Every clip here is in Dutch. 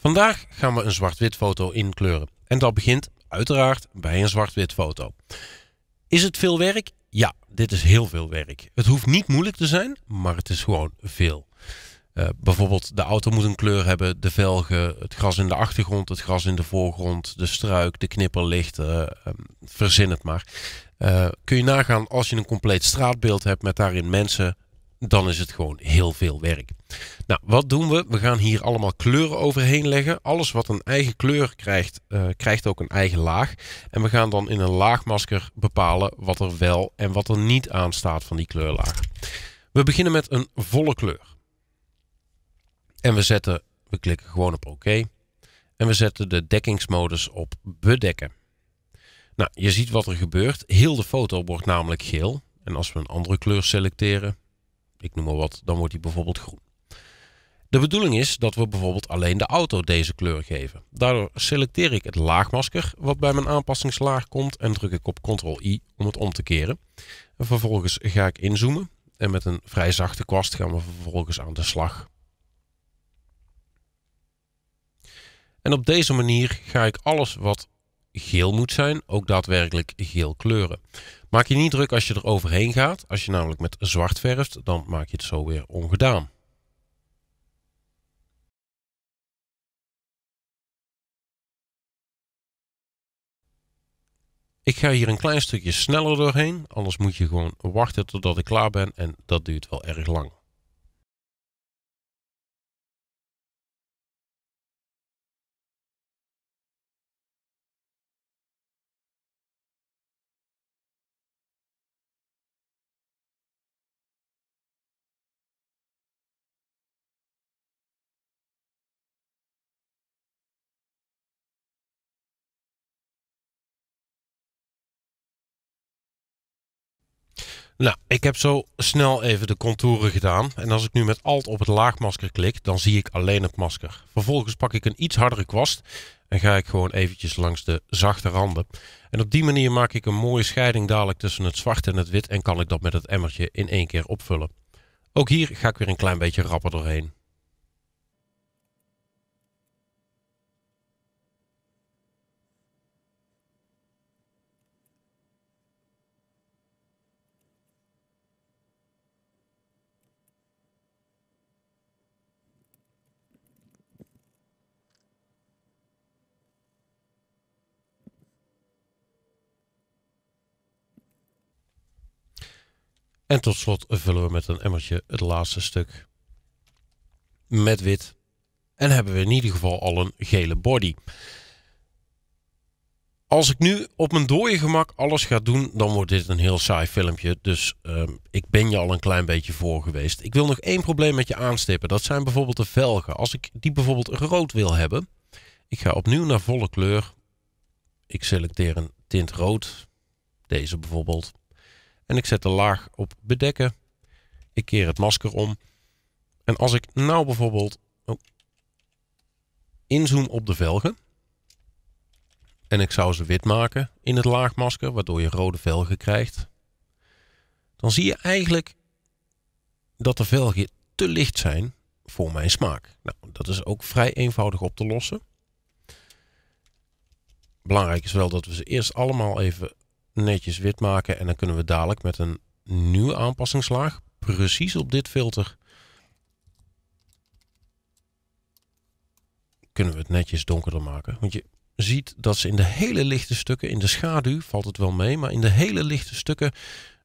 Vandaag gaan we een zwart-wit foto inkleuren. En dat begint uiteraard bij een zwart-wit foto. Is het veel werk? Ja, dit is heel veel werk. Het hoeft niet moeilijk te zijn, maar het is gewoon veel. Eh, bijvoorbeeld de auto moet een kleur hebben, de velgen, het gras in de achtergrond, het gras in de voorgrond, de struik, de knipperlichten, ehm, verzin het maar. Eh, kun je nagaan als je een compleet straatbeeld hebt met daarin mensen, dan is het gewoon heel veel werk. Nou, wat doen we? We gaan hier allemaal kleuren overheen leggen. Alles wat een eigen kleur krijgt, eh, krijgt ook een eigen laag. En we gaan dan in een laagmasker bepalen wat er wel en wat er niet aan staat van die kleurlaag. We beginnen met een volle kleur. En we zetten, we klikken gewoon op oké. OK. En we zetten de dekkingsmodus op bedekken. Nou, je ziet wat er gebeurt. Heel de foto wordt namelijk geel. En als we een andere kleur selecteren, ik noem maar wat, dan wordt die bijvoorbeeld groen. De bedoeling is dat we bijvoorbeeld alleen de auto deze kleur geven. Daardoor selecteer ik het laagmasker wat bij mijn aanpassingslaag komt en druk ik op Ctrl-I om het om te keren. vervolgens ga ik inzoomen en met een vrij zachte kwast gaan we vervolgens aan de slag. En op deze manier ga ik alles wat geel moet zijn, ook daadwerkelijk geel kleuren. Maak je niet druk als je er overheen gaat. Als je namelijk met zwart verft, dan maak je het zo weer ongedaan. Ik ga hier een klein stukje sneller doorheen, anders moet je gewoon wachten totdat ik klaar ben en dat duurt wel erg lang. Nou, ik heb zo snel even de contouren gedaan. En als ik nu met Alt op het laagmasker klik, dan zie ik alleen het masker. Vervolgens pak ik een iets hardere kwast en ga ik gewoon eventjes langs de zachte randen. En op die manier maak ik een mooie scheiding dadelijk tussen het zwart en het wit en kan ik dat met het emmertje in één keer opvullen. Ook hier ga ik weer een klein beetje rapper doorheen. En tot slot vullen we met een emmertje het laatste stuk met wit. En hebben we in ieder geval al een gele body. Als ik nu op mijn dode gemak alles ga doen, dan wordt dit een heel saai filmpje. Dus ehm, ik ben je al een klein beetje voor geweest. Ik wil nog één probleem met je aanstippen. Dat zijn bijvoorbeeld de velgen. Als ik die bijvoorbeeld rood wil hebben, ik ga opnieuw naar volle kleur. Ik selecteer een tint rood. Deze bijvoorbeeld en ik zet de laag op bedekken. Ik keer het masker om. En als ik nou bijvoorbeeld oh, inzoom op de velgen. En ik zou ze wit maken in het laagmasker, waardoor je rode velgen krijgt. Dan zie je eigenlijk dat de velgen te licht zijn voor mijn smaak. Nou, dat is ook vrij eenvoudig op te lossen. Belangrijk is wel dat we ze eerst allemaal even netjes wit maken. En dan kunnen we dadelijk met een nieuwe aanpassingslaag precies op dit filter kunnen we het netjes donkerder maken. Want je ziet dat ze in de hele lichte stukken, in de schaduw valt het wel mee, maar in de hele lichte stukken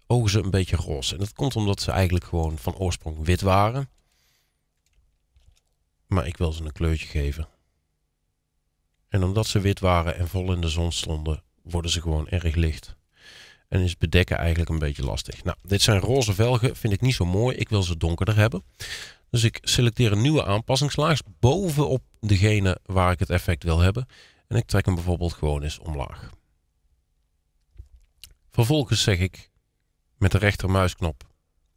ogen ze een beetje roze. En dat komt omdat ze eigenlijk gewoon van oorsprong wit waren. Maar ik wil ze een kleurtje geven. En omdat ze wit waren en vol in de zon stonden, worden ze gewoon erg licht. En is bedekken eigenlijk een beetje lastig. Nou, dit zijn roze velgen, vind ik niet zo mooi. Ik wil ze donkerder hebben. Dus ik selecteer een nieuwe aanpassingslaag bovenop degene waar ik het effect wil hebben. En ik trek hem bijvoorbeeld gewoon eens omlaag. Vervolgens zeg ik met de rechtermuisknop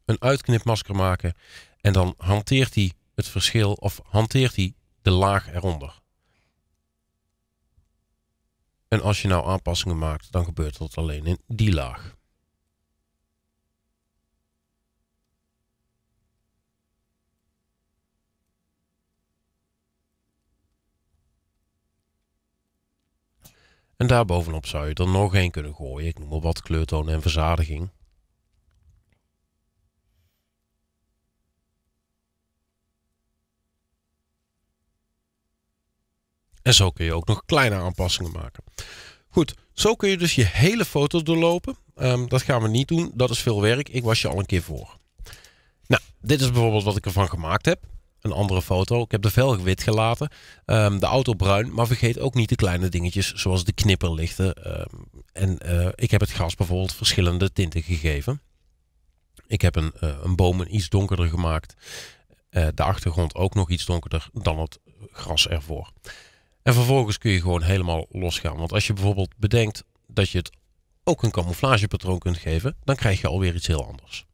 een uitknipmasker maken. En dan hanteert hij het verschil of hanteert hij de laag eronder. En als je nou aanpassingen maakt, dan gebeurt dat alleen in die laag. En daarbovenop zou je er nog één kunnen gooien. Ik noem maar wat kleurtoon en verzadiging. En zo kun je ook nog kleine aanpassingen maken. Goed, zo kun je dus je hele foto doorlopen. Ehm, dat gaan we niet doen, dat is veel werk. Ik was je al een keer voor. Nou, dit is bijvoorbeeld wat ik ervan gemaakt heb. Een andere foto. Ik heb de velg wit gelaten, ehm, de auto bruin. Maar vergeet ook niet de kleine dingetjes zoals de knipperlichten. Ehm, en eh, ik heb het gras bijvoorbeeld verschillende tinten gegeven. Ik heb een, uh, een boom iets donkerder gemaakt. Eh, de achtergrond ook nog iets donkerder dan het gras ervoor. En vervolgens kun je gewoon helemaal losgaan. Want als je bijvoorbeeld bedenkt dat je het ook een camouflagepatroon kunt geven, dan krijg je alweer iets heel anders.